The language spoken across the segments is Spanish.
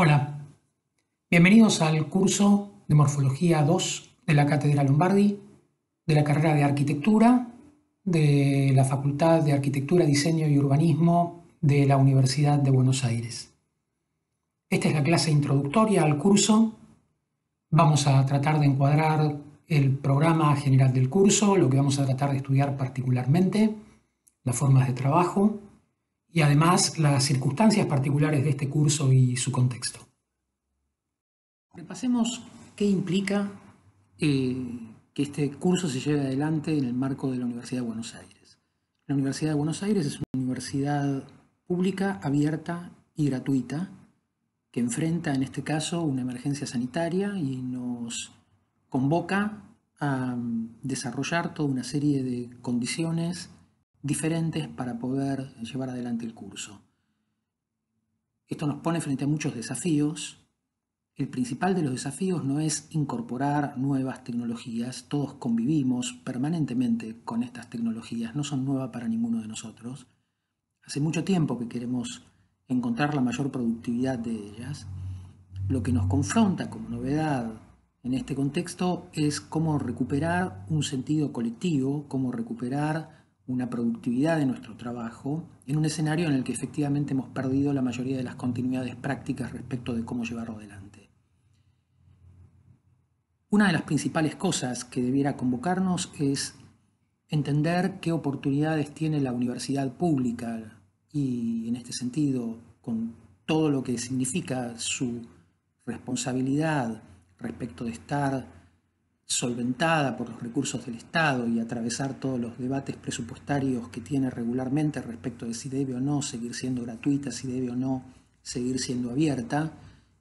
Hola, bienvenidos al curso de Morfología 2 de la Cátedra Lombardi, de la carrera de Arquitectura, de la Facultad de Arquitectura, Diseño y Urbanismo de la Universidad de Buenos Aires. Esta es la clase introductoria al curso. Vamos a tratar de encuadrar el programa general del curso, lo que vamos a tratar de estudiar particularmente, las formas de trabajo, y además las circunstancias particulares de este curso y su contexto. Repasemos qué implica eh, que este curso se lleve adelante en el marco de la Universidad de Buenos Aires. La Universidad de Buenos Aires es una universidad pública, abierta y gratuita, que enfrenta en este caso una emergencia sanitaria y nos convoca a desarrollar toda una serie de condiciones diferentes para poder llevar adelante el curso. Esto nos pone frente a muchos desafíos. El principal de los desafíos no es incorporar nuevas tecnologías, todos convivimos permanentemente con estas tecnologías, no son nuevas para ninguno de nosotros. Hace mucho tiempo que queremos encontrar la mayor productividad de ellas. Lo que nos confronta como novedad en este contexto es cómo recuperar un sentido colectivo, cómo recuperar una productividad de nuestro trabajo en un escenario en el que efectivamente hemos perdido la mayoría de las continuidades prácticas respecto de cómo llevarlo adelante. Una de las principales cosas que debiera convocarnos es entender qué oportunidades tiene la universidad pública y en este sentido con todo lo que significa su responsabilidad respecto de estar solventada por los recursos del Estado y atravesar todos los debates presupuestarios que tiene regularmente respecto de si debe o no seguir siendo gratuita, si debe o no seguir siendo abierta,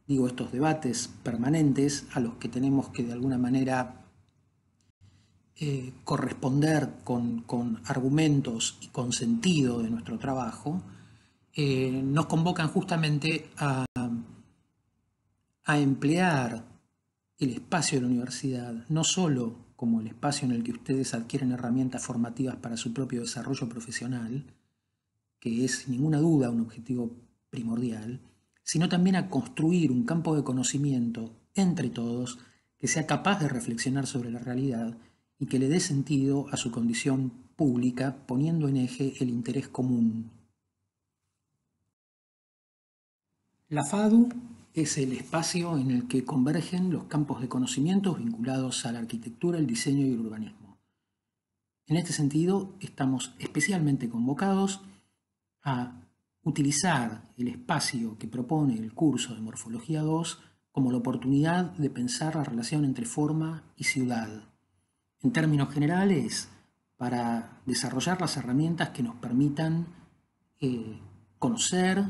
digo estos debates permanentes a los que tenemos que de alguna manera eh, corresponder con, argumentos y con sentido de nuestro trabajo, eh, nos convocan justamente a emplear el espacio de la universidad, no sólo como el espacio en el que ustedes adquieren herramientas formativas para su propio desarrollo profesional, que es sin ninguna duda un objetivo primordial, sino también a construir un campo de conocimiento entre todos que sea capaz de reflexionar sobre la realidad y que le dé sentido a su condición pública poniendo en eje el interés común. La FADU es el espacio en el que convergen los campos de conocimientos vinculados a la arquitectura, el diseño y el urbanismo. En este sentido, estamos especialmente convocados a utilizar el espacio que propone el curso de Morfología 2 como la oportunidad de pensar la relación entre forma y ciudad. En términos generales, para desarrollar las herramientas que nos permitan eh, conocer,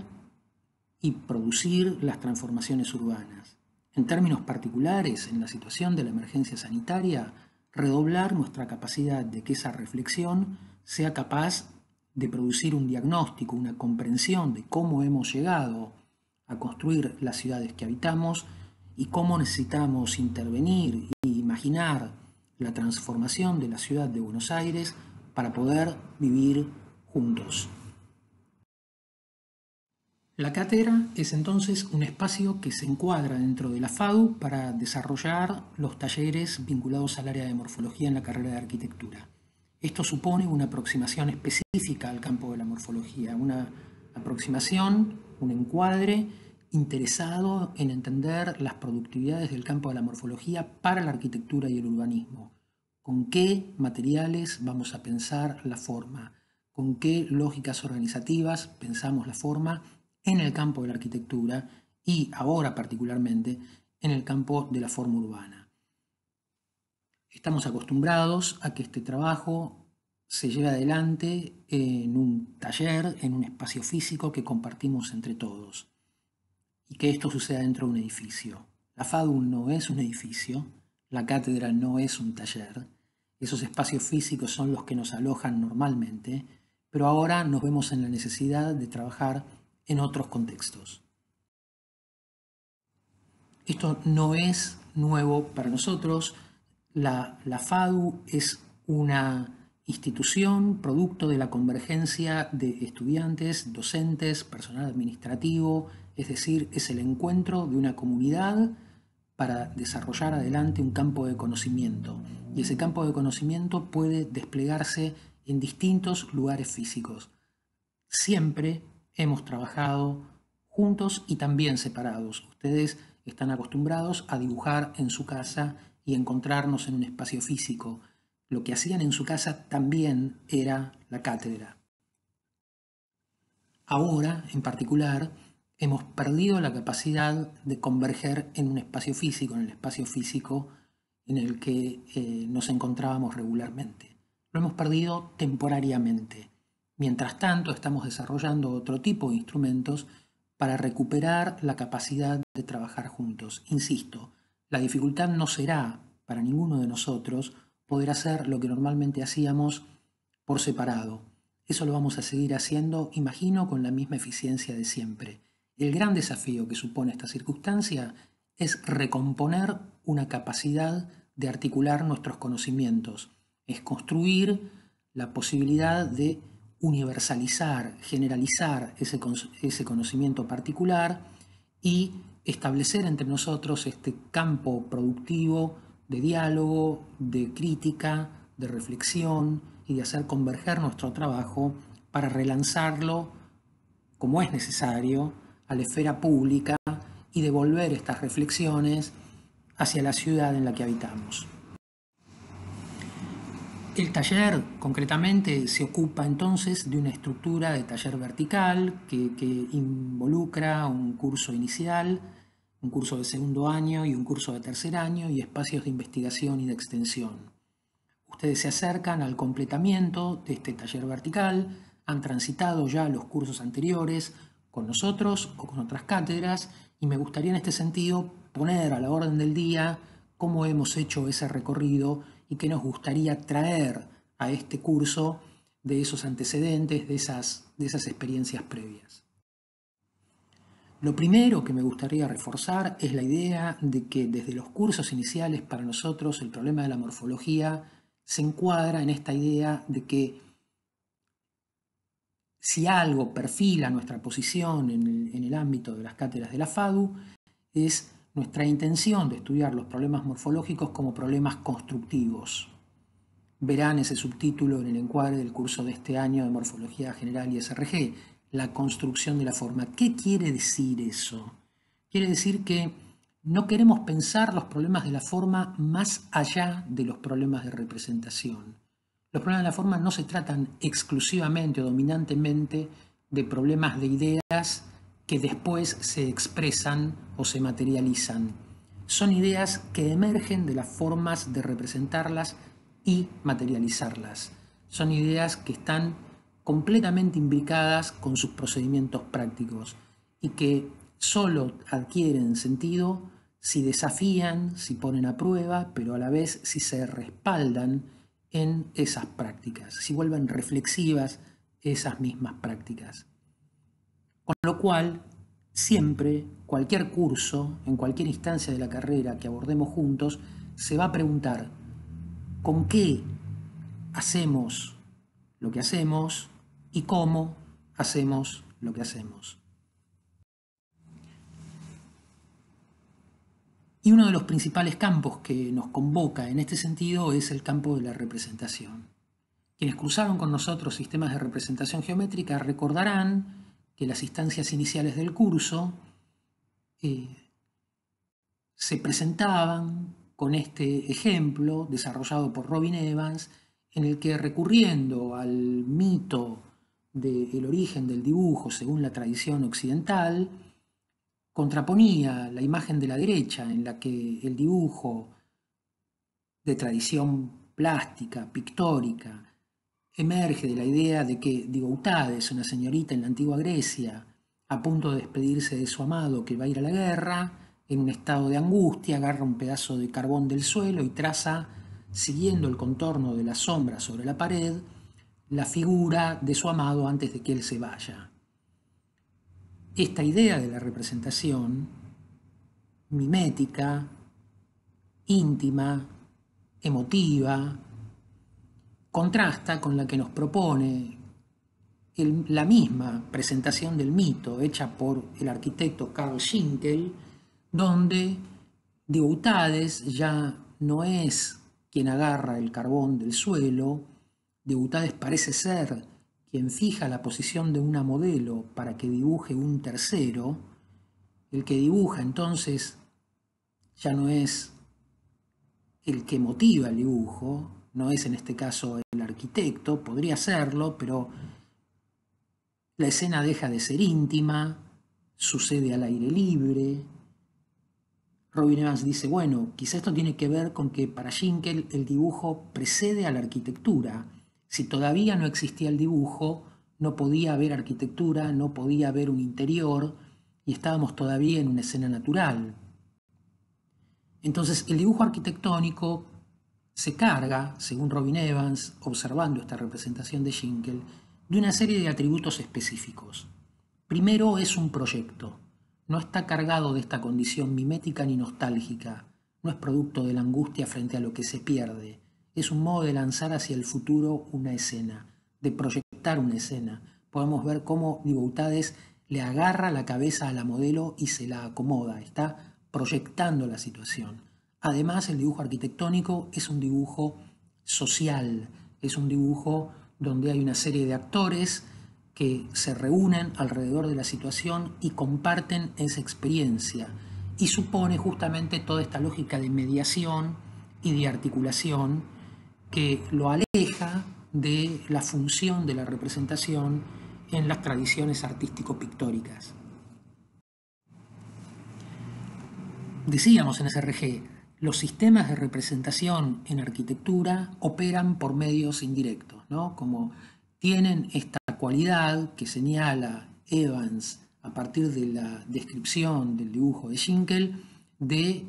y producir las transformaciones urbanas. En términos particulares, en la situación de la emergencia sanitaria, redoblar nuestra capacidad de que esa reflexión sea capaz de producir un diagnóstico, una comprensión de cómo hemos llegado a construir las ciudades que habitamos y cómo necesitamos intervenir e imaginar la transformación de la ciudad de Buenos Aires para poder vivir juntos. La cátedra es entonces un espacio que se encuadra dentro de la FADU para desarrollar los talleres vinculados al área de morfología en la carrera de arquitectura. Esto supone una aproximación específica al campo de la morfología, una aproximación, un encuadre interesado en entender las productividades del campo de la morfología para la arquitectura y el urbanismo. ¿Con qué materiales vamos a pensar la forma? ¿Con qué lógicas organizativas pensamos la forma? en el campo de la arquitectura y ahora particularmente en el campo de la forma urbana. Estamos acostumbrados a que este trabajo se lleve adelante en un taller, en un espacio físico que compartimos entre todos y que esto suceda dentro de un edificio. La FADU no es un edificio, la cátedra no es un taller, esos espacios físicos son los que nos alojan normalmente, pero ahora nos vemos en la necesidad de trabajar en otros contextos. Esto no es nuevo para nosotros. La, la FADU es una institución producto de la convergencia de estudiantes, docentes, personal administrativo, es decir, es el encuentro de una comunidad para desarrollar adelante un campo de conocimiento. Y ese campo de conocimiento puede desplegarse en distintos lugares físicos, siempre hemos trabajado juntos y también separados. Ustedes están acostumbrados a dibujar en su casa y encontrarnos en un espacio físico. Lo que hacían en su casa también era la cátedra. Ahora, en particular, hemos perdido la capacidad de converger en un espacio físico, en el espacio físico en el que eh, nos encontrábamos regularmente. Lo hemos perdido temporariamente. Mientras tanto, estamos desarrollando otro tipo de instrumentos para recuperar la capacidad de trabajar juntos. Insisto, la dificultad no será para ninguno de nosotros poder hacer lo que normalmente hacíamos por separado. Eso lo vamos a seguir haciendo, imagino, con la misma eficiencia de siempre. El gran desafío que supone esta circunstancia es recomponer una capacidad de articular nuestros conocimientos, es construir la posibilidad de universalizar, generalizar ese, conocimiento particular y establecer entre nosotros este campo productivo de diálogo, de crítica, de reflexión y de hacer converger nuestro trabajo para relanzarlo como es necesario a la esfera pública y devolver estas reflexiones hacia la ciudad en la que habitamos. El taller concretamente se ocupa entonces de una estructura de taller vertical que, involucra un curso inicial, un curso de segundo año y un curso de tercer año y espacios de investigación y de extensión. Ustedes se acercan al completamiento de este taller vertical, han transitado ya los cursos anteriores con nosotros o con otras cátedras y me gustaría en este sentido poner a la orden del día cómo hemos hecho ese recorrido y que nos gustaría traer a este curso de esos antecedentes, de esas, de esas experiencias previas. Lo primero que me gustaría reforzar es la idea de que desde los cursos iniciales para nosotros el problema de la morfología se encuadra en esta idea de que si algo perfila nuestra posición en el, en el ámbito de las cátedras de la FADU es nuestra intención de estudiar los problemas morfológicos como problemas constructivos. Verán ese subtítulo en el encuadre del curso de este año de Morfología General y SRG, la construcción de la forma. ¿Qué quiere decir eso? Quiere decir que no queremos pensar los problemas de la forma más allá de los problemas de representación. Los problemas de la forma no se tratan exclusivamente o dominantemente de problemas de ideas que después se expresan o se materializan. Son ideas que emergen de las formas de representarlas y materializarlas. Son ideas que están completamente imbricadas con sus procedimientos prácticos y que solo adquieren sentido si desafían, si ponen a prueba, pero a la vez si se respaldan en esas prácticas, si vuelven reflexivas esas mismas prácticas. Con lo cual, siempre, cualquier curso, en cualquier instancia de la carrera que abordemos juntos, se va a preguntar, ¿con qué hacemos lo que hacemos y cómo hacemos lo que hacemos? Y uno de los principales campos que nos convoca en este sentido es el campo de la representación. Quienes cruzaron con nosotros sistemas de representación geométrica recordarán que las instancias iniciales del curso eh, se presentaban con este ejemplo desarrollado por Robin Evans, en el que recurriendo al mito del origen del dibujo según la tradición occidental, contraponía la imagen de la derecha en la que el dibujo de tradición plástica, pictórica, emerge de la idea de que Digoutades, una señorita en la antigua Grecia, a punto de despedirse de su amado que va a ir a la guerra, en un estado de angustia, agarra un pedazo de carbón del suelo y traza, siguiendo el contorno de la sombra sobre la pared, la figura de su amado antes de que él se vaya. Esta idea de la representación, mimética, íntima, emotiva, contrasta con la que nos propone la misma presentación del mito hecha por el arquitecto Carl Schinkel, donde Deutades ya no es quien agarra el carbón del suelo, Deutades parece ser quien fija la posición de una modelo para que dibuje un tercero, el que dibuja entonces ya no es el que motiva el dibujo, no es en este caso el arquitecto, podría serlo, pero la escena deja de ser íntima, sucede al aire libre. Robin Evans dice, bueno, quizá esto tiene que ver con que para Schinkel el dibujo precede a la arquitectura. Si todavía no existía el dibujo, no podía haber arquitectura, no podía haber un interior y estábamos todavía en una escena natural. Entonces el dibujo arquitectónico se carga, según Robin Evans, observando esta representación de Schinkel, de una serie de atributos específicos. Primero es un proyecto. No está cargado de esta condición mimética ni nostálgica. No es producto de la angustia frente a lo que se pierde. Es un modo de lanzar hacia el futuro una escena, de proyectar una escena. Podemos ver cómo Diboutades le agarra la cabeza a la modelo y se la acomoda. Está proyectando la situación. Además, el dibujo arquitectónico es un dibujo social, es un dibujo donde hay una serie de actores que se reúnen alrededor de la situación y comparten esa experiencia. Y supone justamente toda esta lógica de mediación y de articulación que lo aleja de la función de la representación en las tradiciones artístico-pictóricas. Decíamos en SRG, los sistemas de representación en arquitectura operan por medios indirectos, Como tienen esta cualidad que señala Evans a partir de la descripción del dibujo de Schinkel de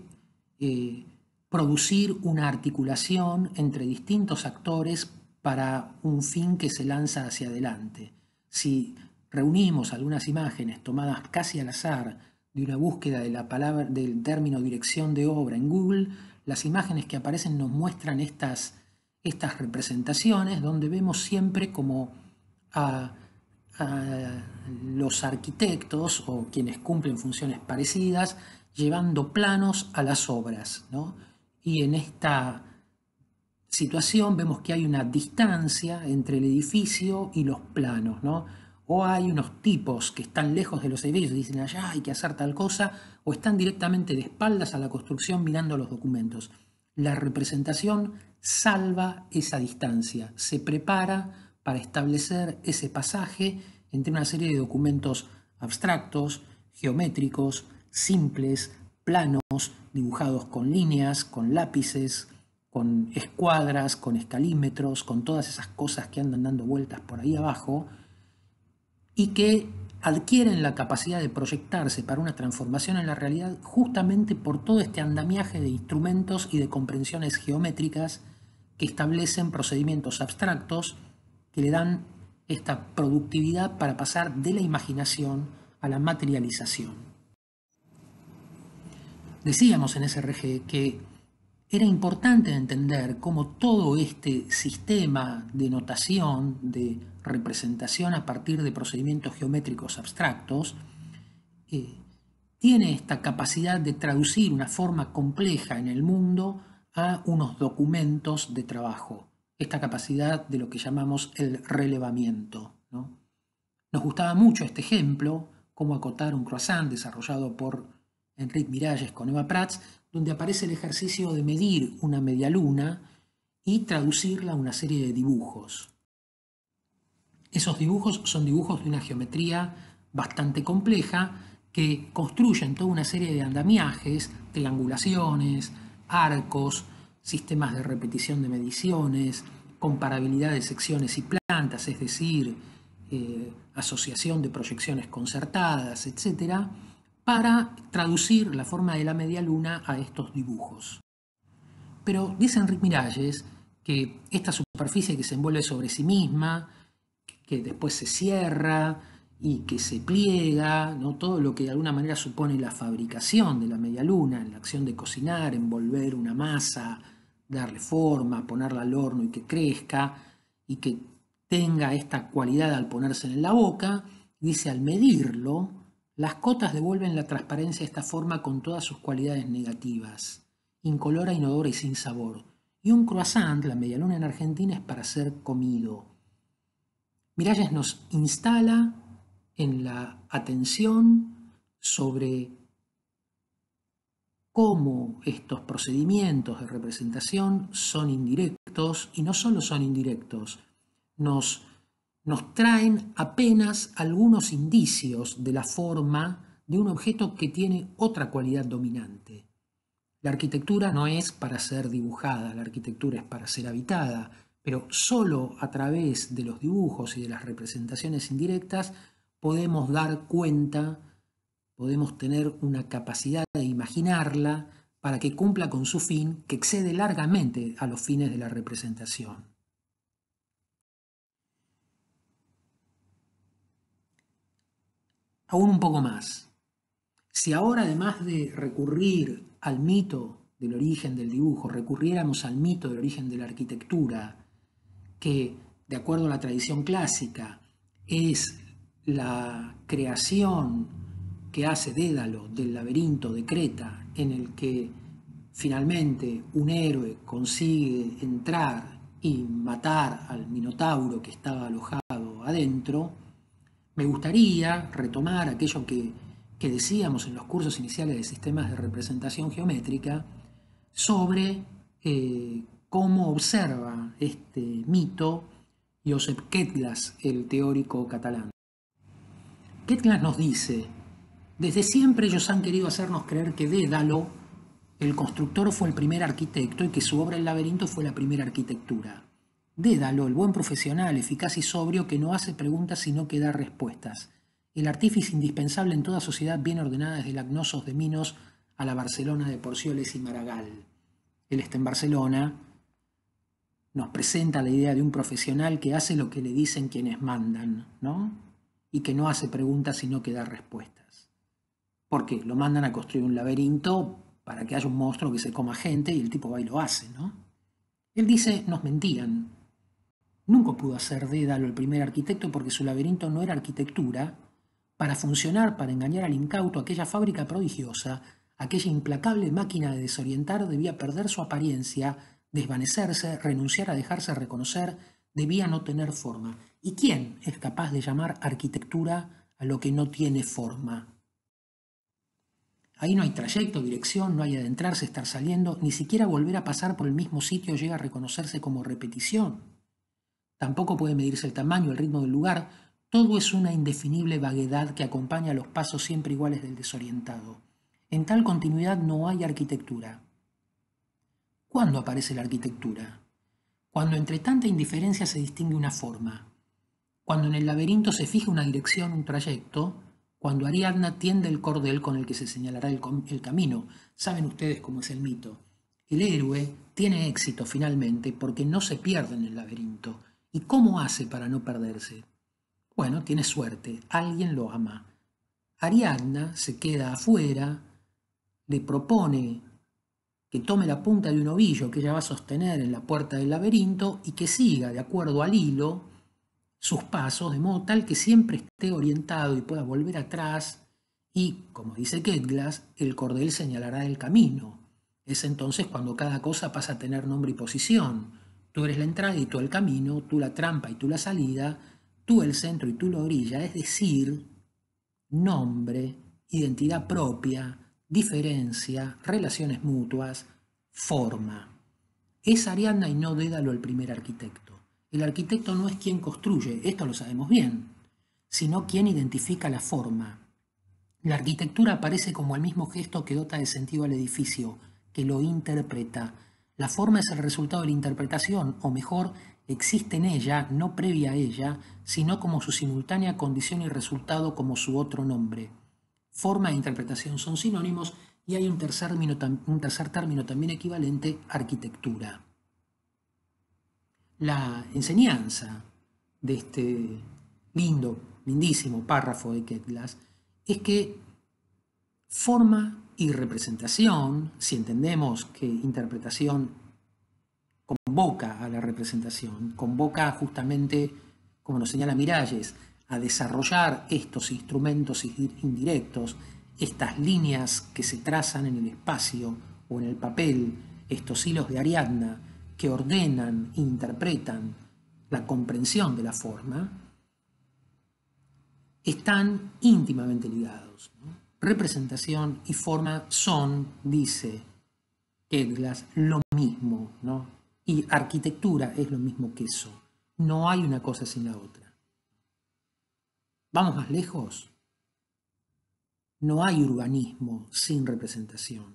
eh, producir una articulación entre distintos actores para un fin que se lanza hacia adelante. Si reunimos algunas imágenes tomadas casi al azar de una búsqueda de la palabra, del término dirección de obra en Google, las imágenes que aparecen nos muestran estas, estas representaciones donde vemos siempre como a, los arquitectos o quienes cumplen funciones parecidas llevando planos a las obras. ¿no? Y en esta situación vemos que hay una distancia entre el edificio y los planos. ¿no? O hay unos tipos que están lejos de los edificios, dicen allá hay que hacer tal cosa, o están directamente de espaldas a la construcción mirando los documentos. La representación salva esa distancia, se prepara para establecer ese pasaje entre una serie de documentos abstractos, geométricos, simples, planos, dibujados con líneas, con lápices, con escuadras, con escalímetros, con todas esas cosas que andan dando vueltas por ahí abajo, y que adquieren la capacidad de proyectarse para una transformación en la realidad justamente por todo este andamiaje de instrumentos y de comprensiones geométricas que establecen procedimientos abstractos que le dan esta productividad para pasar de la imaginación a la materialización. Decíamos en SRG e que era importante entender cómo todo este sistema de notación, de representación a partir de procedimientos geométricos abstractos, eh, tiene esta capacidad de traducir una forma compleja en el mundo a unos documentos de trabajo, esta capacidad de lo que llamamos el relevamiento. Nos gustaba mucho este ejemplo, cómo acotar un croissant desarrollado por Enrique Miralles con Eva Prats, donde aparece el ejercicio de medir una media luna y traducirla a una serie de dibujos. Esos dibujos son dibujos de una geometría bastante compleja que construyen toda una serie de andamiajes, triangulaciones, arcos, sistemas de repetición de mediciones, comparabilidad de secciones y plantas, es decir, eh, asociación de proyecciones concertadas, etc., para traducir la forma de la media luna a estos dibujos. Pero dice Enrique Miralles que esta superficie que se envuelve sobre sí misma, que después se cierra y que se pliega, ¿no? todo lo que de alguna manera supone la fabricación de la media luna, la acción de cocinar, envolver una masa, darle forma, ponerla al horno y que crezca, y que tenga esta cualidad al ponerse en la boca, dice al medirlo, las cotas devuelven la transparencia de esta forma con todas sus cualidades negativas, incolora, inodora y sin sabor. Y un croissant, la medialuna en Argentina, es para ser comido. Miralles nos instala en la atención sobre cómo estos procedimientos de representación son indirectos y no solo son indirectos, nos nos traen apenas algunos indicios de la forma de un objeto que tiene otra cualidad dominante. La arquitectura no es para ser dibujada, la arquitectura es para ser habitada, pero solo a través de los dibujos y de las representaciones indirectas podemos dar cuenta, podemos tener una capacidad de imaginarla para que cumpla con su fin que excede largamente a los fines de la representación. aún un poco más. Si ahora, además de recurrir al mito del origen del dibujo, recurriéramos al mito del origen de la arquitectura, que, de acuerdo a la tradición clásica, es la creación que hace Dédalo del laberinto de Creta, en el que finalmente un héroe consigue entrar y matar al Minotauro que estaba alojado adentro, me gustaría retomar aquello que, decíamos en los cursos iniciales de sistemas de representación geométrica sobre eh, cómo observa este mito Josep Ketlas, el teórico catalán. Ketlas nos dice, desde siempre ellos han querido hacernos creer que Dédalo, el constructor, fue el primer arquitecto y que su obra El laberinto fue la primera arquitectura. Dédalo, el buen profesional, eficaz y sobrio, que no hace preguntas sino que da respuestas. El artífice indispensable en toda sociedad bien ordenada desde la Gnosos de Minos a la Barcelona de Porcioles y Maragall. Él está en Barcelona, nos presenta la idea de un profesional que hace lo que le dicen quienes mandan, ¿no? Y que no hace preguntas sino que da respuestas. ¿Por qué? Lo mandan a construir un laberinto para que haya un monstruo que se coma gente y el tipo va y lo hace, ¿no? Él dice, nos mentían, Nunca pudo hacer Dédalo el primer arquitecto porque su laberinto no era arquitectura, para funcionar, para engañar al incauto, aquella fábrica prodigiosa, aquella implacable máquina de desorientar debía perder su apariencia, desvanecerse, renunciar a dejarse reconocer, debía no tener forma. ¿Y quién es capaz de llamar arquitectura a lo que no tiene forma? Ahí no hay trayecto, dirección, no hay adentrarse, estar saliendo, ni siquiera volver a pasar por el mismo sitio llega a reconocerse como repetición. Tampoco puede medirse el tamaño, el ritmo del lugar. Todo es una indefinible vaguedad que acompaña a los pasos siempre iguales del desorientado. En tal continuidad no hay arquitectura. ¿Cuándo aparece la arquitectura? Cuando entre tanta indiferencia se distingue una forma. Cuando en el laberinto se fija una dirección, un trayecto. Cuando Ariadna tiende el cordel con el que se señalará el, el camino. Saben ustedes cómo es el mito. El héroe tiene éxito finalmente porque no se pierde en el laberinto. ¿Y cómo hace para no perderse? Bueno, tiene suerte, alguien lo ama. Ariadna se queda afuera, le propone que tome la punta de un ovillo que ella va a sostener en la puerta del laberinto y que siga, de acuerdo al hilo, sus pasos, de modo tal que siempre esté orientado y pueda volver atrás y, como dice Ketglas, el cordel señalará el camino. Es entonces cuando cada cosa pasa a tener nombre y posición. Tú eres la entrada y tú el camino, tú la trampa y tú la salida, tú el centro y tú la orilla, es decir, nombre, identidad propia, diferencia, relaciones mutuas, forma. Es ariana y no Dédalo el primer arquitecto. El arquitecto no es quien construye, esto lo sabemos bien, sino quien identifica la forma. La arquitectura aparece como el mismo gesto que dota de sentido al edificio, que lo interpreta, la forma es el resultado de la interpretación, o mejor, existe en ella, no previa a ella, sino como su simultánea condición y resultado como su otro nombre. Forma e interpretación son sinónimos y hay un tercer, un tercer término también equivalente, arquitectura. La enseñanza de este lindo, lindísimo párrafo de Ketlas es que forma y representación, si entendemos que interpretación convoca a la representación, convoca justamente, como nos señala Miralles, a desarrollar estos instrumentos indirectos, estas líneas que se trazan en el espacio o en el papel, estos hilos de Ariadna que ordenan e interpretan la comprensión de la forma, están íntimamente ligados. ¿no? representación y forma son, dice Edlas, lo mismo, ¿no? Y arquitectura es lo mismo que eso. No hay una cosa sin la otra. Vamos más lejos. No hay urbanismo sin representación.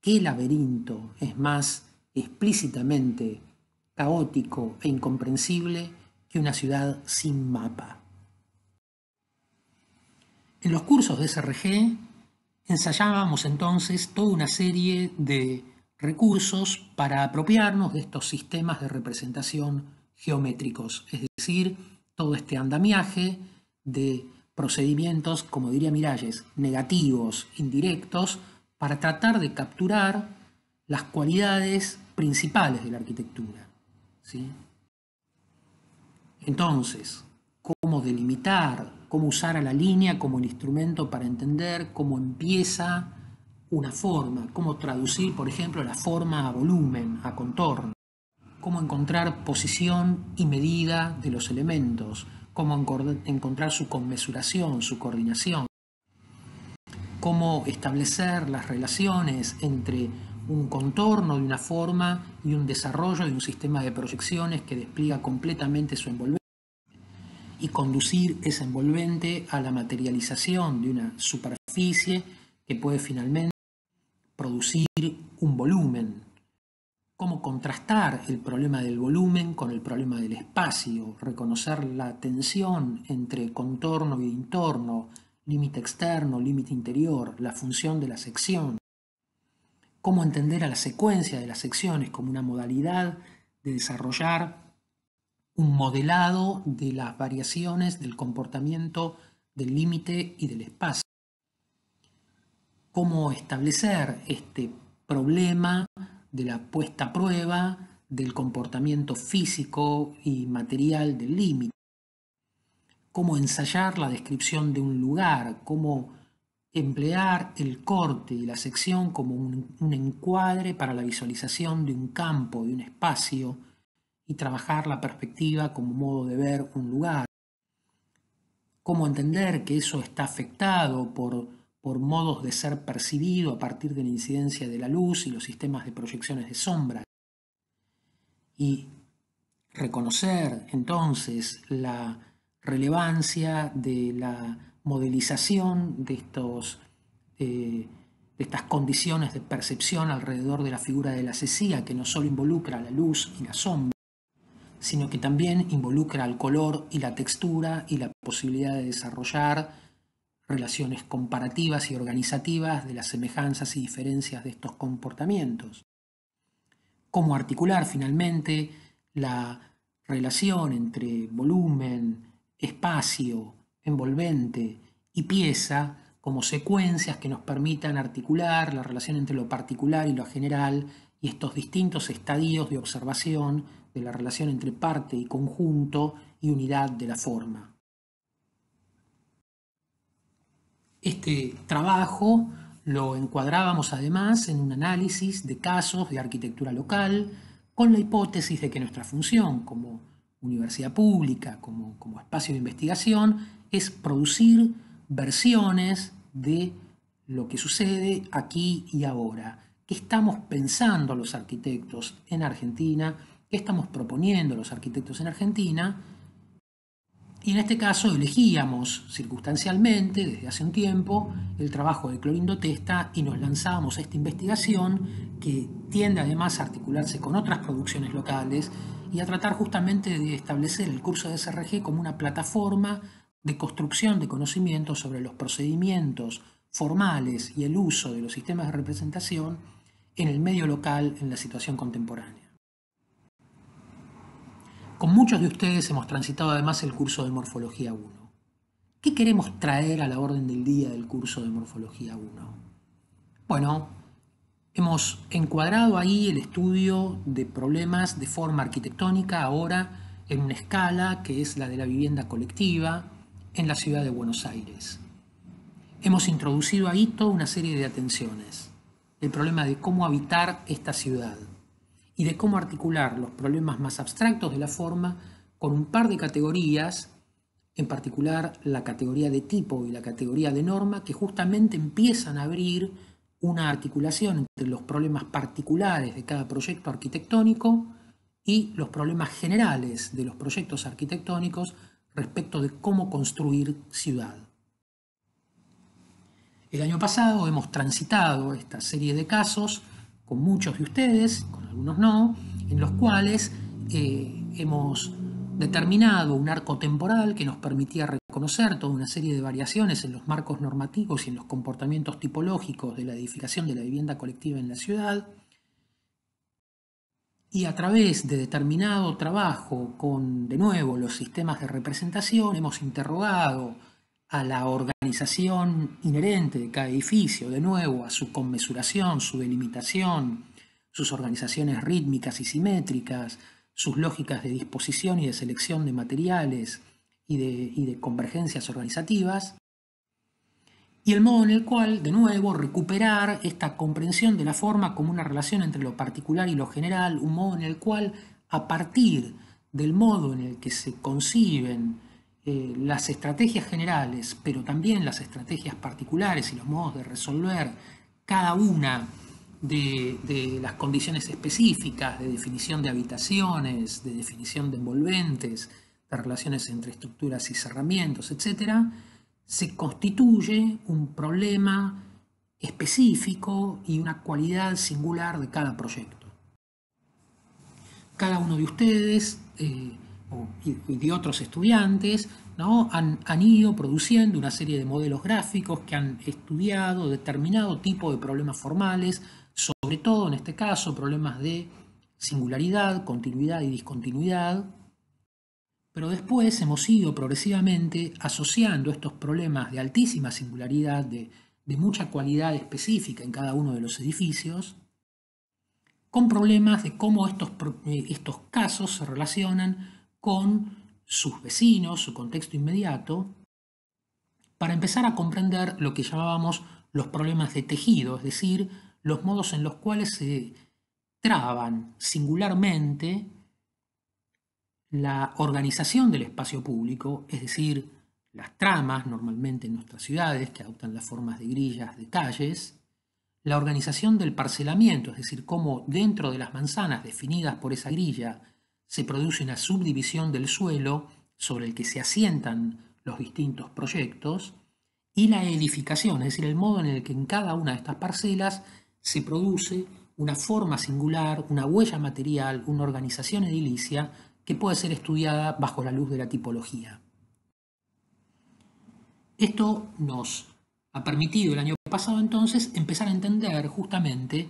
¿Qué laberinto es más explícitamente caótico e incomprensible que una ciudad sin mapa? En los cursos de SRG ensayábamos entonces toda una serie de recursos para apropiarnos de estos sistemas de representación geométricos, es decir, todo este andamiaje de procedimientos, como diría Miralles, negativos, indirectos, para tratar de capturar las cualidades principales de la arquitectura. Entonces, cómo delimitar cómo usar a la línea como el instrumento para entender cómo empieza una forma, cómo traducir, por ejemplo, la forma a volumen, a contorno, cómo encontrar posición y medida de los elementos, cómo encontrar su conmesuración, su coordinación, cómo establecer las relaciones entre un contorno de una forma y un desarrollo de un sistema de proyecciones que despliega completamente su envolvente y conducir ese envolvente a la materialización de una superficie que puede finalmente producir un volumen. Cómo contrastar el problema del volumen con el problema del espacio, reconocer la tensión entre contorno y entorno, límite externo, límite interior, la función de la sección. Cómo entender a la secuencia de las secciones como una modalidad de desarrollar un modelado de las variaciones del comportamiento del límite y del espacio. Cómo establecer este problema de la puesta a prueba del comportamiento físico y material del límite. Cómo ensayar la descripción de un lugar, cómo emplear el corte y la sección como un, encuadre para la visualización de un campo, y un espacio, y trabajar la perspectiva como modo de ver un lugar. Cómo entender que eso está afectado por, modos de ser percibido a partir de la incidencia de la luz y los sistemas de proyecciones de sombra. Y reconocer entonces la relevancia de la modelización de, estos, eh, de estas condiciones de percepción alrededor de la figura de la cesía, que no solo involucra la luz y la sombra, sino que también involucra al color y la textura y la posibilidad de desarrollar relaciones comparativas y organizativas de las semejanzas y diferencias de estos comportamientos. Cómo articular finalmente la relación entre volumen, espacio, envolvente y pieza como secuencias que nos permitan articular la relación entre lo particular y lo general y estos distintos estadios de observación de la relación entre parte y conjunto y unidad de la forma. Este trabajo lo encuadrábamos además en un análisis de casos de arquitectura local con la hipótesis de que nuestra función como universidad pública, como, espacio de investigación, es producir versiones de lo que sucede aquí y ahora, ¿Qué estamos pensando los arquitectos en Argentina qué estamos proponiendo los arquitectos en Argentina. Y en este caso elegíamos circunstancialmente, desde hace un tiempo, el trabajo de Clorindo Testa y nos lanzábamos a esta investigación que tiende además a articularse con otras producciones locales y a tratar justamente de establecer el curso de SRG como una plataforma de construcción de conocimiento sobre los procedimientos formales y el uso de los sistemas de representación en el medio local en la situación contemporánea. Con muchos de ustedes hemos transitado además el curso de Morfología 1. ¿Qué queremos traer a la orden del día del curso de Morfología 1? Bueno, hemos encuadrado ahí el estudio de problemas de forma arquitectónica ahora en una escala que es la de la vivienda colectiva en la ciudad de Buenos Aires. Hemos introducido ahí toda una serie de atenciones. El problema de cómo habitar esta ciudad, y de cómo articular los problemas más abstractos de la forma con un par de categorías, en particular la categoría de tipo y la categoría de norma, que justamente empiezan a abrir una articulación entre los problemas particulares de cada proyecto arquitectónico y los problemas generales de los proyectos arquitectónicos respecto de cómo construir ciudad. El año pasado hemos transitado esta serie de casos con muchos de ustedes, con algunos no, en los cuales eh, hemos determinado un arco temporal que nos permitía reconocer toda una serie de variaciones en los marcos normativos y en los comportamientos tipológicos de la edificación de la vivienda colectiva en la ciudad. Y a través de determinado trabajo con, de nuevo, los sistemas de representación, hemos interrogado a la organización inherente de cada edificio, de nuevo, a su conmesuración, su delimitación, sus organizaciones rítmicas y simétricas, sus lógicas de disposición y de selección de materiales y de, y de convergencias organizativas, y el modo en el cual, de nuevo, recuperar esta comprensión de la forma como una relación entre lo particular y lo general, un modo en el cual, a partir del modo en el que se conciben eh, las estrategias generales, pero también las estrategias particulares y los modos de resolver cada una de, las condiciones específicas de definición de habitaciones, de definición de envolventes, de relaciones entre estructuras y cerramientos, etc., se constituye un problema específico y una cualidad singular de cada proyecto. Cada uno de ustedes eh, y de otros estudiantes ¿no? han, han, ido produciendo una serie de modelos gráficos que han estudiado determinado tipo de problemas formales, sobre todo en este caso problemas de singularidad, continuidad y discontinuidad, pero después hemos ido progresivamente asociando estos problemas de altísima singularidad, de, de mucha cualidad específica en cada uno de los edificios, con problemas de cómo estos, eh, estos casos se relacionan con sus vecinos, su contexto inmediato, para empezar a comprender lo que llamábamos los problemas de tejido, es decir, los modos en los cuales se traban singularmente la organización del espacio público, es decir, las tramas normalmente en nuestras ciudades que adoptan las formas de grillas, de calles, la organización del parcelamiento, es decir, cómo dentro de las manzanas definidas por esa grilla se produce una subdivisión del suelo sobre el que se asientan los distintos proyectos y la edificación, es decir, el modo en el que en cada una de estas parcelas se produce una forma singular, una huella material, una organización edilicia que puede ser estudiada bajo la luz de la tipología. Esto nos ha permitido el año pasado entonces empezar a entender justamente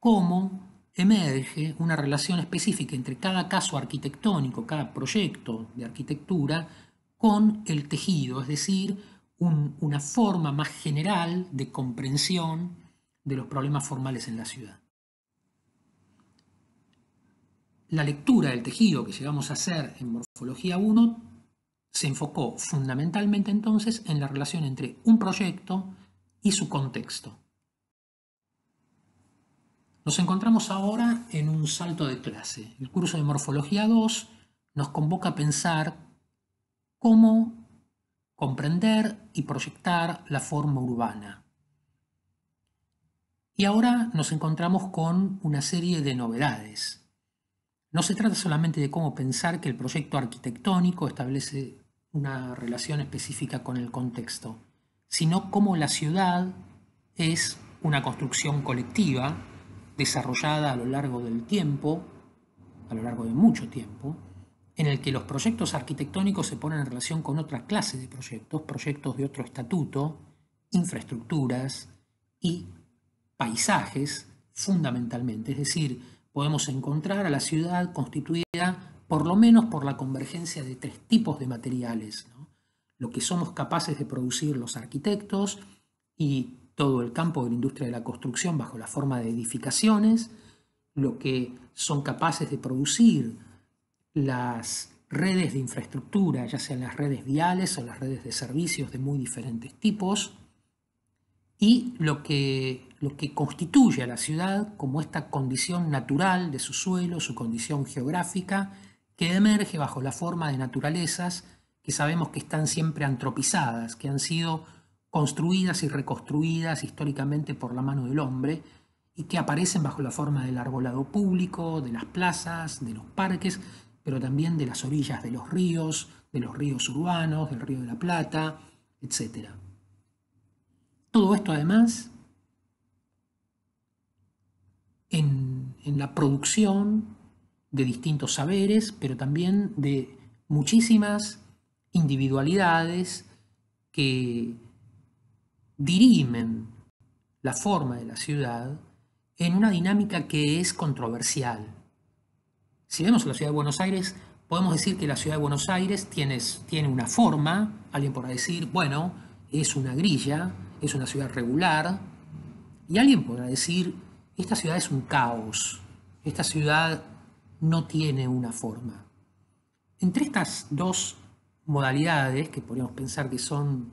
cómo emerge una relación específica entre cada caso arquitectónico, cada proyecto de arquitectura, con el tejido, es decir, una forma más general de comprensión de los problemas formales en la ciudad. La lectura del tejido que llegamos a hacer en Morfología 1 se enfocó fundamentalmente entonces en la relación entre un proyecto y su contexto. Nos encontramos ahora en un salto de clase. El curso de Morfología 2 nos convoca a pensar cómo comprender y proyectar la forma urbana. Y ahora nos encontramos con una serie de novedades. No se trata solamente de cómo pensar que el proyecto arquitectónico establece una relación específica con el contexto, sino cómo la ciudad es una construcción colectiva desarrollada a lo largo del tiempo, a lo largo de mucho tiempo, en el que los proyectos arquitectónicos se ponen en relación con otra clase de proyectos, proyectos de otro estatuto, infraestructuras y paisajes fundamentalmente. Es decir, podemos encontrar a la ciudad constituida por lo menos por la convergencia de tres tipos de materiales. Lo que somos capaces de producir los arquitectos y todo el campo de la industria de la construcción bajo la forma de edificaciones, lo que son capaces de producir las redes de infraestructura, ya sean las redes viales o las redes de servicios de muy diferentes tipos, y lo que, lo que constituye a la ciudad como esta condición natural de su suelo, su condición geográfica, que emerge bajo la forma de naturalezas que sabemos que están siempre antropizadas, que han sido construidas y reconstruidas históricamente por la mano del hombre y que aparecen bajo la forma del arbolado público, de las plazas, de los parques, pero también de las orillas de los ríos, de los ríos urbanos, del río de la Plata, etc. Todo esto además en, en la producción de distintos saberes, pero también de muchísimas individualidades que dirimen la forma de la ciudad en una dinámica que es controversial. Si vemos la ciudad de Buenos Aires, podemos decir que la ciudad de Buenos Aires tiene, tiene una forma, alguien podrá decir, bueno, es una grilla, es una ciudad regular, y alguien podrá decir, esta ciudad es un caos, esta ciudad no tiene una forma. Entre estas dos modalidades, que podríamos pensar que son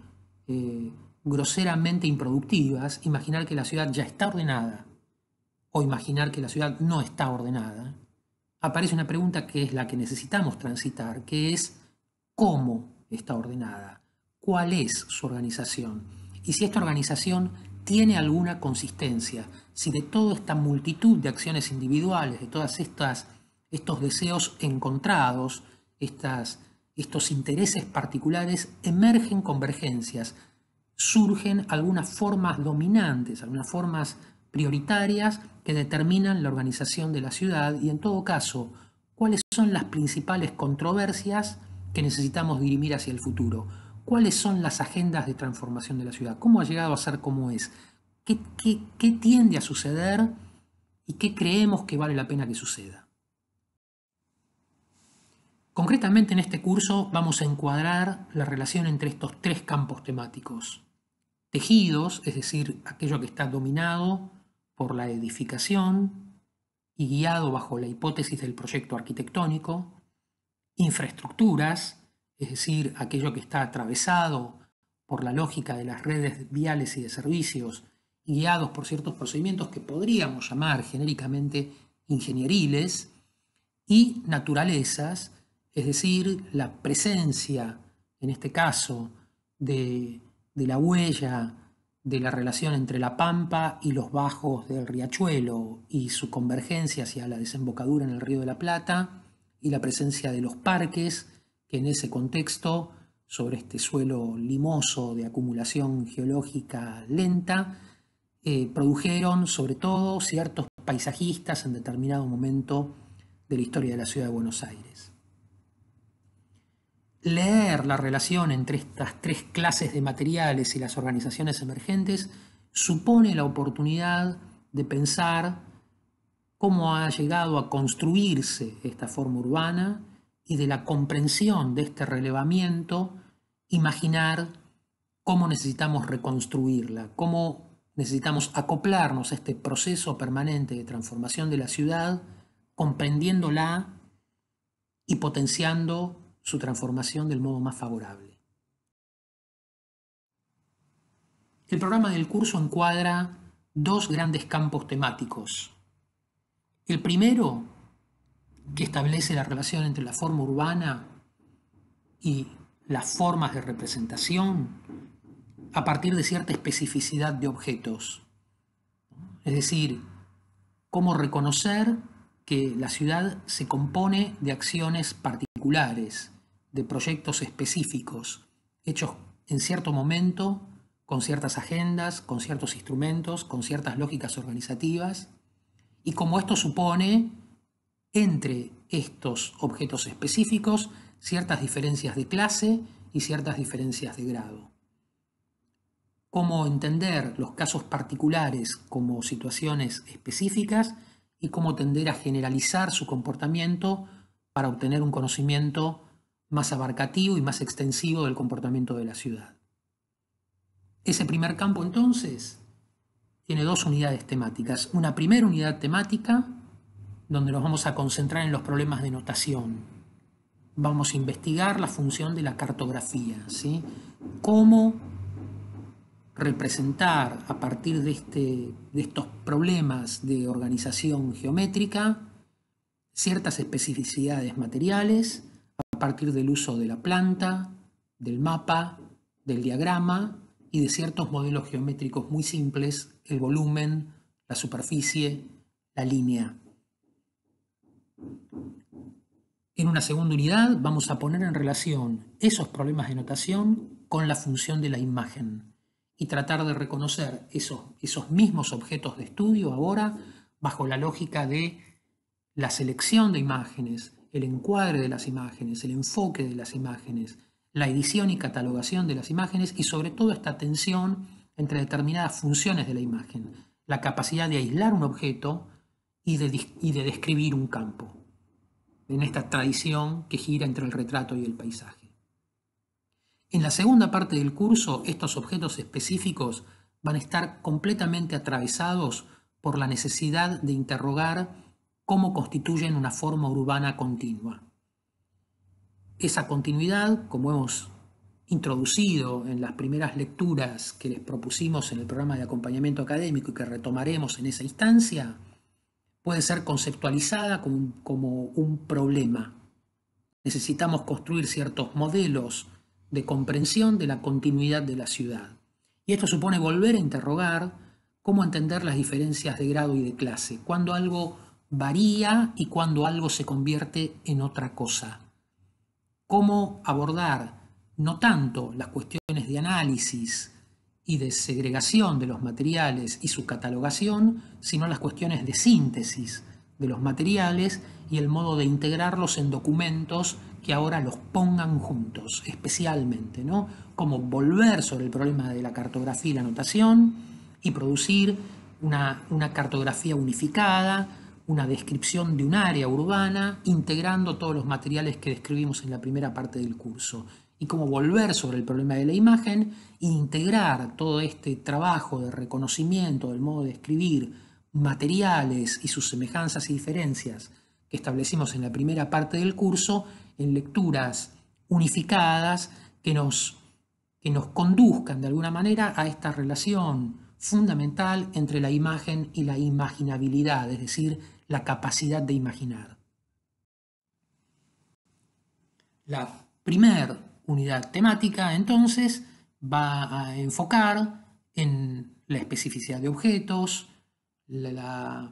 eh, groseramente improductivas, imaginar que la ciudad ya está ordenada o imaginar que la ciudad no está ordenada, aparece una pregunta que es la que necesitamos transitar, que es cómo está ordenada, cuál es su organización y si esta organización tiene alguna consistencia, si de toda esta multitud de acciones individuales, de todas estas estos deseos encontrados, estas, estos intereses particulares, emergen convergencias, surgen algunas formas dominantes, algunas formas prioritarias que determinan la organización de la ciudad y en todo caso, cuáles son las principales controversias que necesitamos dirimir hacia el futuro, cuáles son las agendas de transformación de la ciudad, cómo ha llegado a ser como es, qué, qué tiende a suceder y qué creemos que vale la pena que suceda. Concretamente en este curso vamos a encuadrar la relación entre estos tres campos temáticos tejidos, es decir, aquello que está dominado por la edificación y guiado bajo la hipótesis del proyecto arquitectónico, infraestructuras, es decir, aquello que está atravesado por la lógica de las redes viales y de servicios, guiados por ciertos procedimientos que podríamos llamar genéricamente ingenieriles, y naturalezas, es decir, la presencia, en este caso, de de la huella, de la relación entre la pampa y los bajos del riachuelo y su convergencia hacia la desembocadura en el río de la Plata y la presencia de los parques que en ese contexto, sobre este suelo limoso de acumulación geológica lenta, eh, produjeron sobre todo ciertos paisajistas en determinado momento de la historia de la ciudad de Buenos Aires leer la relación entre estas tres clases de materiales y las organizaciones emergentes supone la oportunidad de pensar cómo ha llegado a construirse esta forma urbana y de la comprensión de este relevamiento, imaginar cómo necesitamos reconstruirla, cómo necesitamos acoplarnos a este proceso permanente de transformación de la ciudad, comprendiéndola y potenciando su transformación del modo más favorable. El programa del curso encuadra dos grandes campos temáticos. El primero, que establece la relación entre la forma urbana y las formas de representación a partir de cierta especificidad de objetos. Es decir, cómo reconocer que la ciudad se compone de acciones particulares de proyectos específicos, hechos en cierto momento, con ciertas agendas, con ciertos instrumentos, con ciertas lógicas organizativas, y como esto supone entre estos objetos específicos ciertas diferencias de clase y ciertas diferencias de grado. Cómo entender los casos particulares como situaciones específicas y cómo tender a generalizar su comportamiento para obtener un conocimiento más abarcativo y más extensivo del comportamiento de la ciudad. Ese primer campo entonces tiene dos unidades temáticas. Una primera unidad temática donde nos vamos a concentrar en los problemas de notación. Vamos a investigar la función de la cartografía, ¿sí? Cómo representar a partir de, este, de estos problemas de organización geométrica ciertas especificidades materiales a partir del uso de la planta, del mapa, del diagrama y de ciertos modelos geométricos muy simples, el volumen, la superficie, la línea. En una segunda unidad vamos a poner en relación esos problemas de notación con la función de la imagen y tratar de reconocer esos, esos mismos objetos de estudio ahora bajo la lógica de la selección de imágenes, el encuadre de las imágenes, el enfoque de las imágenes, la edición y catalogación de las imágenes y sobre todo esta tensión entre determinadas funciones de la imagen, la capacidad de aislar un objeto y de, describir un campo, en esta tradición que gira entre el retrato y el paisaje. En la segunda parte del curso, estos objetos específicos van a estar completamente atravesados por la necesidad de interrogar cómo constituyen una forma urbana continua. Esa continuidad, como hemos introducido en las primeras lecturas que les propusimos en el programa de acompañamiento académico y que retomaremos en esa instancia, puede ser conceptualizada como un, como un problema. Necesitamos construir ciertos modelos de comprensión de la continuidad de la ciudad. Y esto supone volver a interrogar cómo entender las diferencias de grado y de clase, cuando algo varía y cuando algo se convierte en otra cosa. Cómo abordar no tanto las cuestiones de análisis y de segregación de los materiales y su catalogación, sino las cuestiones de síntesis de los materiales y el modo de integrarlos en documentos que ahora los pongan juntos, especialmente, ¿no? Como volver sobre el problema de la cartografía y la notación y producir una cartografía unificada, una descripción de un área urbana integrando todos los materiales que describimos en la primera parte del curso y cómo volver sobre el problema de la imagen e integrar todo este trabajo de reconocimiento del modo de escribir, materiales y sus semejanzas y diferencias que establecimos en la primera parte del curso en lecturas unificadas que nos, que nos conduzcan de alguna manera a esta relación fundamental entre la imagen y la imaginabilidad, es decir, la capacidad de imaginar. La primer unidad temática, entonces, va a enfocar en la especificidad de objetos, la,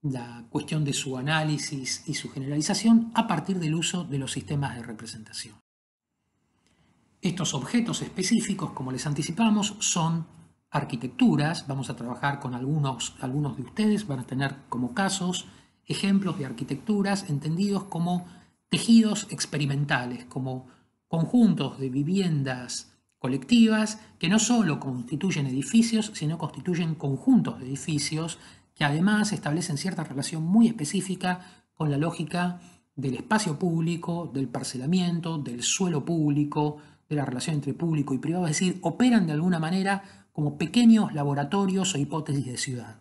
la, cuestión de su análisis y su generalización a partir del uso de los sistemas de representación. Estos objetos específicos, como les anticipamos, son arquitecturas, vamos a trabajar con algunos, algunos de ustedes, van a tener como casos ejemplos de arquitecturas entendidos como tejidos experimentales, como conjuntos de viviendas colectivas que no solo constituyen edificios, sino constituyen conjuntos de edificios que además establecen cierta relación muy específica con la lógica del espacio público, del parcelamiento, del suelo público, de la relación entre público y privado, es decir, operan de alguna manera como pequeños laboratorios o hipótesis de ciudad.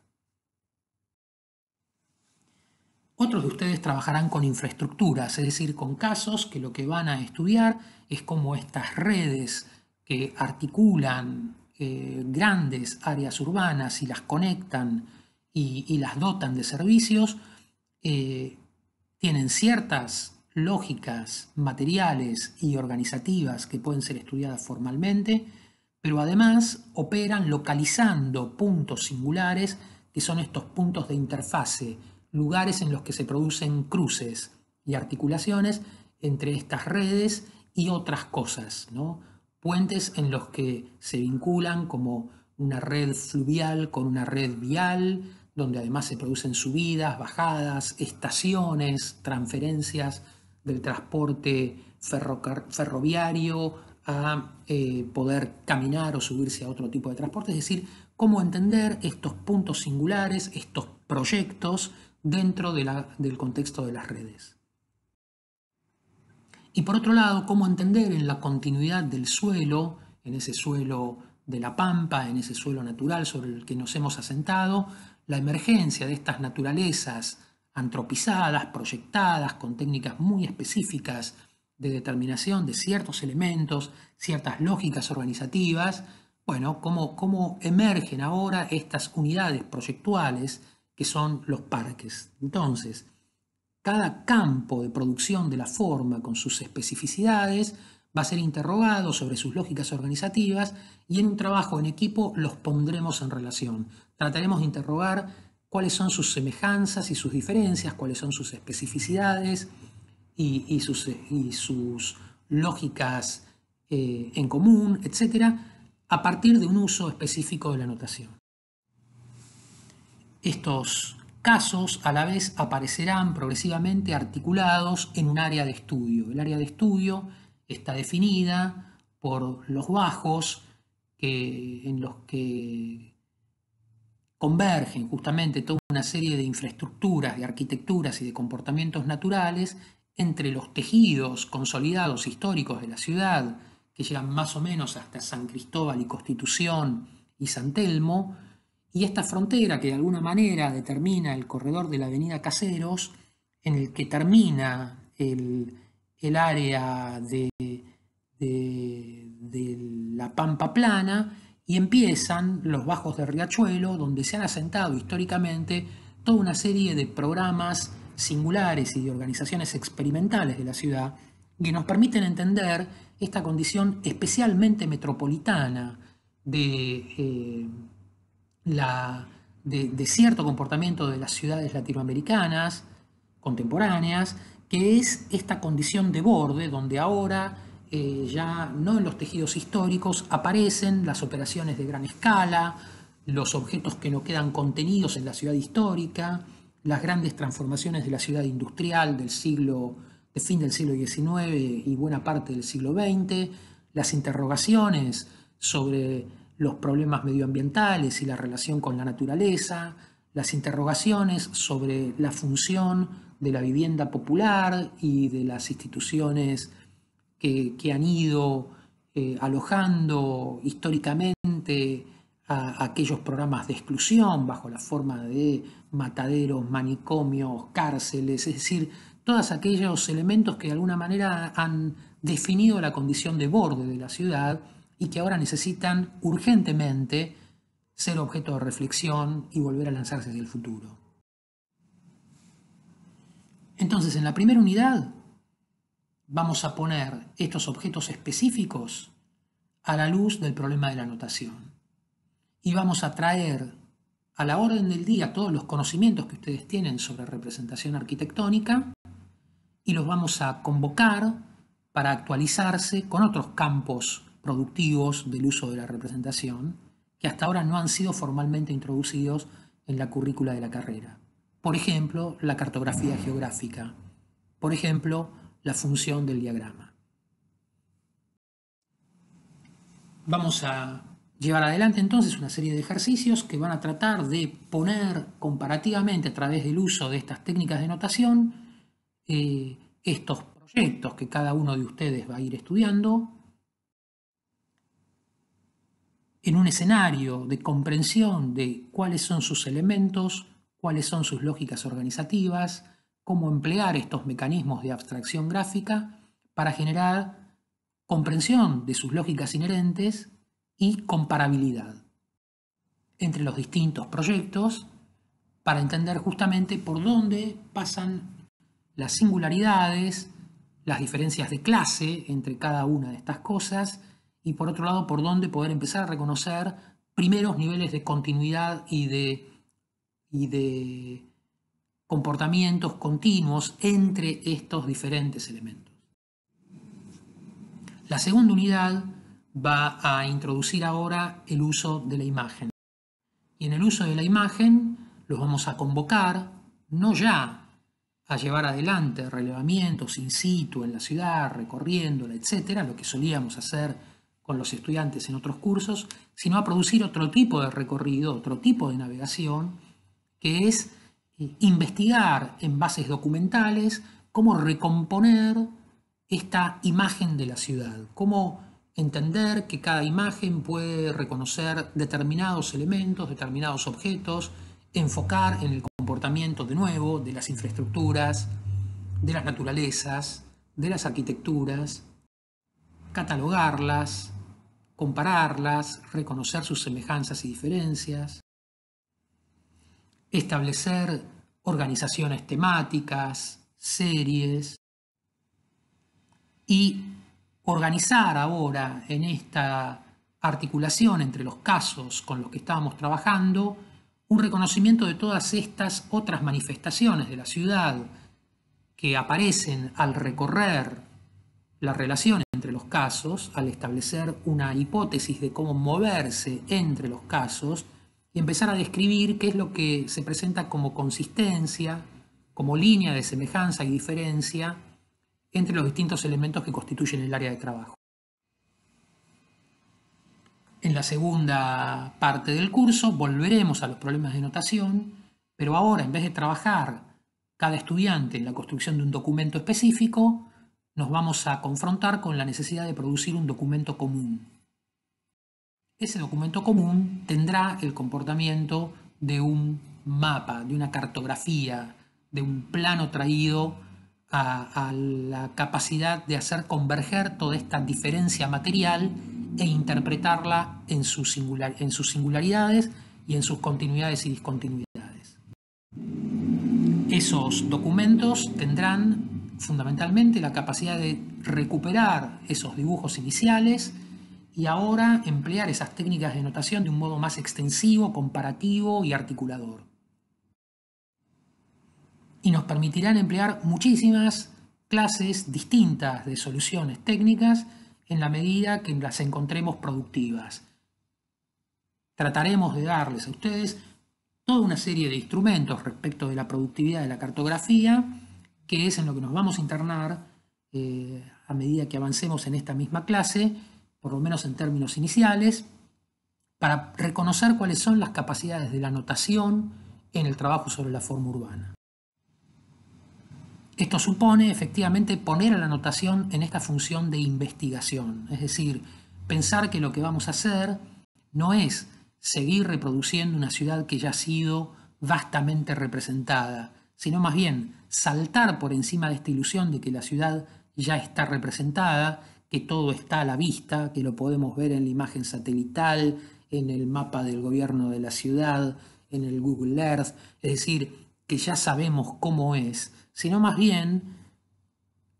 Otros de ustedes trabajarán con infraestructuras, es decir, con casos que lo que van a estudiar es cómo estas redes que articulan eh, grandes áreas urbanas y las conectan y, las dotan de servicios, eh, tienen ciertas lógicas materiales y organizativas que pueden ser estudiadas formalmente, pero además operan localizando puntos singulares, que son estos puntos de interfase, lugares en los que se producen cruces y articulaciones entre estas redes y otras cosas, ¿no? puentes en los que se vinculan como una red fluvial con una red vial, donde además se producen subidas, bajadas, estaciones, transferencias del transporte ferroviario a eh, poder caminar o subirse a otro tipo de transporte, es decir, cómo entender estos puntos singulares, estos proyectos dentro de del contexto de las redes. Y por otro lado, cómo entender en la continuidad del suelo, en ese suelo de la pampa, en ese suelo natural sobre el que nos hemos asentado, la emergencia de estas naturalezas antropizadas, proyectadas, con técnicas muy específicas de determinación de ciertos elementos, ciertas lógicas organizativas, bueno, cómo, emergen ahora estas unidades proyectuales que son los parques. Entonces, cada campo de producción de la forma con sus especificidades va a ser interrogado sobre sus lógicas organizativas y en un trabajo en equipo los pondremos en relación. Trataremos de interrogar cuáles son sus semejanzas y sus diferencias, cuáles son sus especificidades, y, sus, lógicas eh, en común, etc., a partir de un uso específico de la notación. Estos casos a la vez aparecerán progresivamente articulados en un área de estudio. El área de estudio está definida por los bajos en los que convergen justamente toda una serie de infraestructuras, de arquitecturas y de comportamientos naturales entre los tejidos consolidados históricos de la ciudad, que llegan más o menos hasta San Cristóbal y Constitución y San Telmo, y esta frontera que de alguna manera determina el corredor de la avenida Caseros, en el que termina el, área de, de, de, la Pampa Plana y empiezan los bajos de Riachuelo, donde se han asentado históricamente toda una serie de programas singulares y de organizaciones experimentales de la ciudad que nos permiten entender esta condición especialmente metropolitana de, eh, de, cierto comportamiento de las ciudades latinoamericanas contemporáneas, que es esta condición de borde donde ahora eh, ya no en los tejidos históricos aparecen las operaciones de gran escala, los objetos que no quedan contenidos en la ciudad histórica, las grandes transformaciones de la ciudad industrial del siglo, fin del siglo XIX y buena parte del siglo XX, las interrogaciones sobre los problemas medioambientales y la relación con la naturaleza, las interrogaciones sobre la función de la vivienda popular y de las instituciones que, han ido eh, alojando históricamente aquellos programas de exclusión bajo la forma de mataderos, manicomios, cárceles, es decir, todos aquellos elementos que de alguna manera han definido la condición de borde de la ciudad y que ahora necesitan urgentemente ser objeto de reflexión y volver a lanzarse hacia el futuro. Entonces, en la primera unidad vamos a poner estos objetos específicos a la luz del problema de la notación y vamos a traer a la orden del día todos los conocimientos que ustedes tienen sobre representación arquitectónica y los vamos a convocar para actualizarse con otros campos productivos del uso de la representación que hasta ahora no han sido formalmente introducidos en la currícula de la carrera. Por ejemplo, la cartografía geográfica. Por ejemplo, la función del diagrama. Vamos a llevar adelante entonces una serie de ejercicios que van a tratar de poner comparativamente a través del uso de estas técnicas de notación eh, estos proyectos que cada uno de ustedes va a ir estudiando en un escenario de comprensión de cuáles son sus elementos, cuáles son sus lógicas organizativas, cómo emplear estos mecanismos de abstracción gráfica para generar comprensión de sus lógicas inherentes y comparabilidad entre los distintos proyectos para entender justamente por dónde pasan las singularidades, las diferencias de clase entre cada una de estas cosas y por otro lado por dónde poder empezar a reconocer primeros niveles de continuidad y de, y de comportamientos continuos entre estos diferentes elementos. La segunda unidad va a introducir ahora el uso de la imagen. Y en el uso de la imagen los vamos a convocar, no ya a llevar adelante relevamientos in situ en la ciudad, recorriéndola, etcétera, lo que solíamos hacer con los estudiantes en otros cursos, sino a producir otro tipo de recorrido, otro tipo de navegación, que es eh, investigar en bases documentales cómo recomponer esta imagen de la ciudad, cómo entender que cada imagen puede reconocer determinados elementos, determinados objetos, enfocar en el comportamiento de nuevo de las infraestructuras, de las naturalezas, de las arquitecturas, catalogarlas, compararlas, reconocer sus semejanzas y diferencias, establecer organizaciones temáticas, series y organizar ahora en esta articulación entre los casos con los que estábamos trabajando un reconocimiento de todas estas otras manifestaciones de la ciudad que aparecen al recorrer la relación entre los casos, al establecer una hipótesis de cómo moverse entre los casos y empezar a describir qué es lo que se presenta como consistencia, como línea de semejanza y diferencia entre los distintos elementos que constituyen el área de trabajo. En la segunda parte del curso volveremos a los problemas de notación, pero ahora en vez de trabajar cada estudiante en la construcción de un documento específico, nos vamos a confrontar con la necesidad de producir un documento común. Ese documento común tendrá el comportamiento de un mapa, de una cartografía, de un plano traído a, la capacidad de hacer converger toda esta diferencia material e interpretarla en sus singularidades y en sus continuidades y discontinuidades. Esos documentos tendrán fundamentalmente la capacidad de recuperar esos dibujos iniciales y ahora emplear esas técnicas de notación de un modo más extensivo, comparativo y articulador y nos permitirán emplear muchísimas clases distintas de soluciones técnicas en la medida que las encontremos productivas. Trataremos de darles a ustedes toda una serie de instrumentos respecto de la productividad de la cartografía, que es en lo que nos vamos a internar eh, a medida que avancemos en esta misma clase, por lo menos en términos iniciales, para reconocer cuáles son las capacidades de la notación en el trabajo sobre la forma urbana. Esto supone efectivamente poner a la notación en esta función de investigación, es decir, pensar que lo que vamos a hacer no es seguir reproduciendo una ciudad que ya ha sido vastamente representada, sino más bien saltar por encima de esta ilusión de que la ciudad ya está representada, que todo está a la vista, que lo podemos ver en la imagen satelital, en el mapa del gobierno de la ciudad, en el Google Earth, es decir, que ya sabemos cómo es sino más bien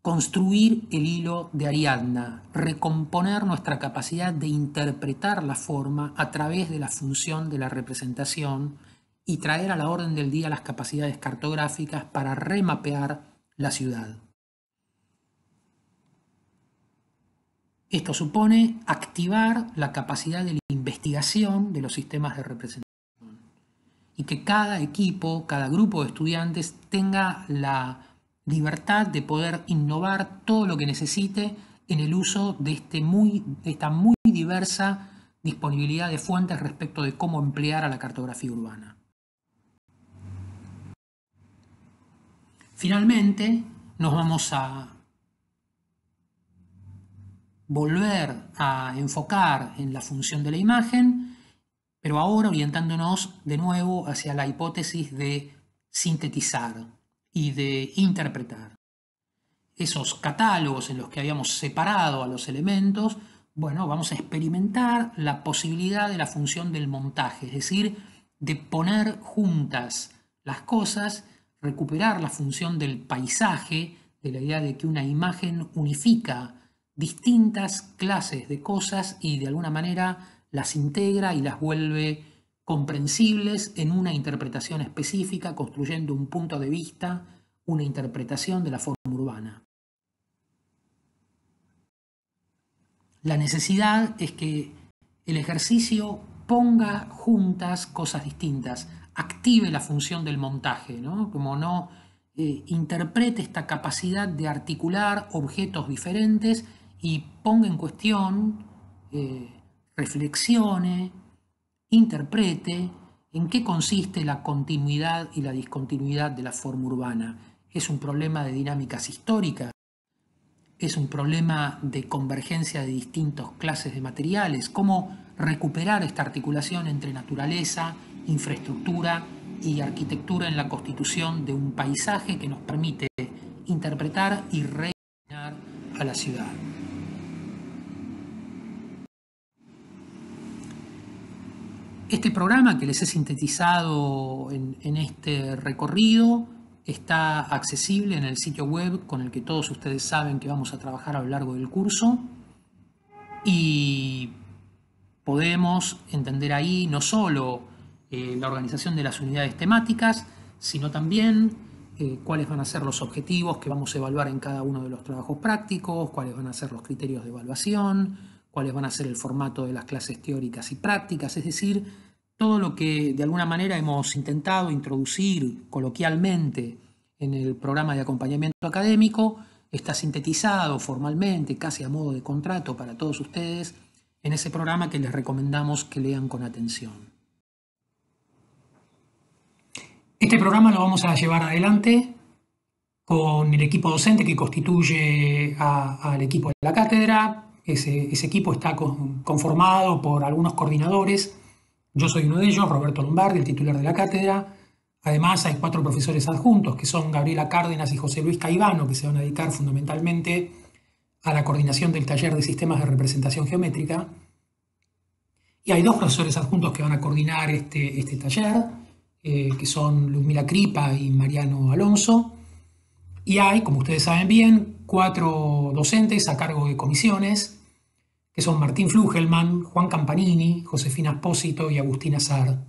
construir el hilo de Ariadna, recomponer nuestra capacidad de interpretar la forma a través de la función de la representación y traer a la orden del día las capacidades cartográficas para remapear la ciudad. Esto supone activar la capacidad de la investigación de los sistemas de representación y que cada equipo, cada grupo de estudiantes tenga la libertad de poder innovar todo lo que necesite en el uso este de, esta muy diversa disponibilidad de fuentes respecto de cómo emplear a la cartografía urbana. Finalmente, nos vamos a volver a enfocar en la función de la imagen pero ahora orientándonos de nuevo hacia la hipótesis de sintetizar y de interpretar. Esos catálogos en los que habíamos separado a los elementos, bueno, vamos a experimentar la posibilidad de la función del montaje, es decir, de poner juntas las cosas, recuperar la función del paisaje, de la idea de que una imagen unifica distintas clases de cosas y de alguna manera las integra y las vuelve comprensibles en una interpretación específica, construyendo un punto de vista, una interpretación de la forma urbana. La necesidad es que el ejercicio ponga juntas cosas distintas, active la función del montaje, ¿no? como no eh, interprete esta capacidad de articular objetos diferentes y ponga en cuestión eh, reflexione, interprete en qué consiste la continuidad y la discontinuidad de la forma urbana. Es un problema de dinámicas históricas, es un problema de convergencia de distintas clases de materiales, cómo recuperar esta articulación entre naturaleza, infraestructura y arquitectura en la constitución de un paisaje que nos permite interpretar y reinar a la ciudad. Este programa que les he sintetizado en, este recorrido está accesible en el sitio web con el que todos ustedes saben que vamos a trabajar a lo largo del curso y podemos entender ahí no solo eh, la organización de las unidades temáticas, sino también eh, cuáles van a ser los objetivos que vamos a evaluar en cada uno de los trabajos prácticos, cuáles van a ser los criterios de evaluación, cuáles van a ser el formato de las clases teóricas y prácticas, es decir, todo lo que de alguna manera hemos intentado introducir coloquialmente en el programa de acompañamiento académico está sintetizado formalmente, casi a modo de contrato para todos ustedes, en ese programa que les recomendamos que lean con atención. Este programa lo vamos a llevar adelante con el equipo docente que constituye al equipo de la cátedra. Ese, equipo está conformado por algunos coordinadores yo soy uno de ellos, Roberto Lombardi, el titular de la cátedra. Además, hay cuatro profesores adjuntos, que son Gabriela Cárdenas y José Luis Caivano, que se van a dedicar fundamentalmente a la coordinación del taller de sistemas de representación geométrica. Y hay dos profesores adjuntos que van a coordinar este, este taller, eh, que son Ludmila Cripa y Mariano Alonso. Y hay, como ustedes saben bien, cuatro docentes a cargo de comisiones que son Martín Flugelman, Juan Campanini, Josefina Espósito y Agustín Azar.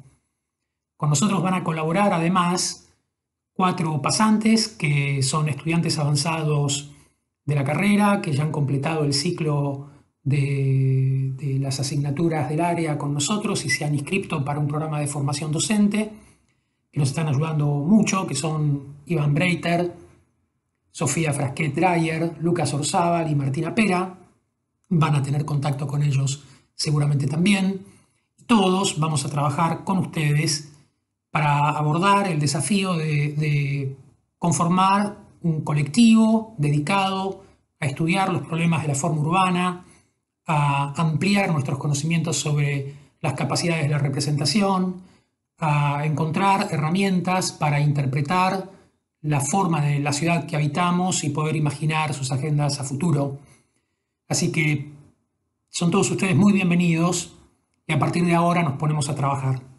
Con nosotros van a colaborar además cuatro pasantes que son estudiantes avanzados de la carrera, que ya han completado el ciclo de, las asignaturas del área con nosotros y se han inscrito para un programa de formación docente, que nos están ayudando mucho, que son Iván Breiter, Sofía Frasquet Dreyer, Lucas Orzábal y Martina Pera van a tener contacto con ellos seguramente también. Todos vamos a trabajar con ustedes para abordar el desafío de, de conformar un colectivo dedicado a estudiar los problemas de la forma urbana, a ampliar nuestros conocimientos sobre las capacidades de la representación, a encontrar herramientas para interpretar la forma de la ciudad que habitamos y poder imaginar sus agendas a futuro. Así que son todos ustedes muy bienvenidos y a partir de ahora nos ponemos a trabajar.